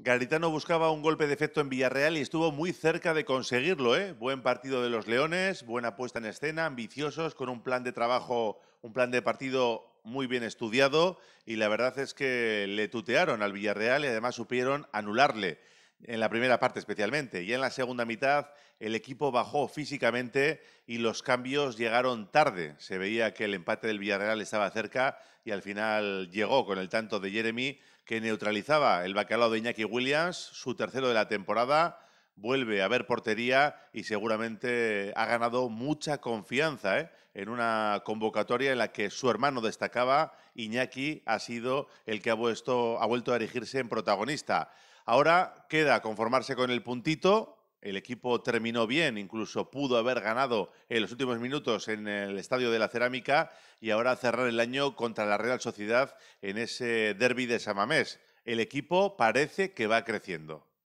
Garitano buscaba un golpe de efecto en Villarreal y estuvo muy cerca de conseguirlo. ¿eh? Buen partido de los Leones, buena puesta en escena, ambiciosos, con un plan de trabajo, un plan de partido muy bien estudiado y la verdad es que le tutearon al Villarreal y además supieron anularle en la primera parte especialmente. Y en la segunda mitad el equipo bajó físicamente y los cambios llegaron tarde. Se veía que el empate del Villarreal estaba cerca y al final llegó con el tanto de Jeremy que neutralizaba el bacalao de Iñaki Williams, su tercero de la temporada. Vuelve a ver portería y seguramente ha ganado mucha confianza ¿eh? en una convocatoria en la que su hermano destacaba. Iñaki ha sido el que ha, ha vuelto a erigirse en protagonista. Ahora queda conformarse con el puntito. El equipo terminó bien, incluso pudo haber ganado en los últimos minutos en el Estadio de la Cerámica y ahora cerrar el año contra la Real Sociedad en ese derby de Samamés. El equipo parece que va creciendo.